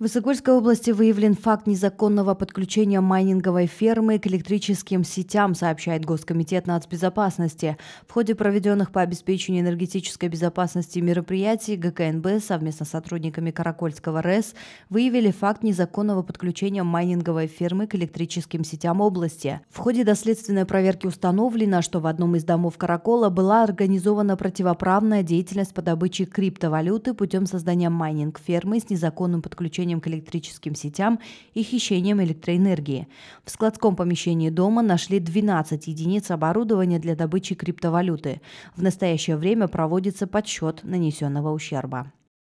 В Высокольской области выявлен факт незаконного подключения майнинговой фермы к электрическим сетям, сообщает Госкомитет нацбезопасности. В ходе проведенных по обеспечению энергетической безопасности мероприятий ГКНБ совместно с сотрудниками Каракольского РЭС выявили факт незаконного подключения майнинговой фермы к электрическим сетям области. В ходе доследственной проверки установлено, что в одном из домов Каракола была организована противоправная деятельность по добыче криптовалюты путем создания майнинг-фермы с незаконным подключением подключением к электрическим сетям и хищением электроэнергии. В складском помещении дома нашли 12 единиц оборудования для добычи криптовалюты. В настоящее время проводится подсчет нанесенного ущерба.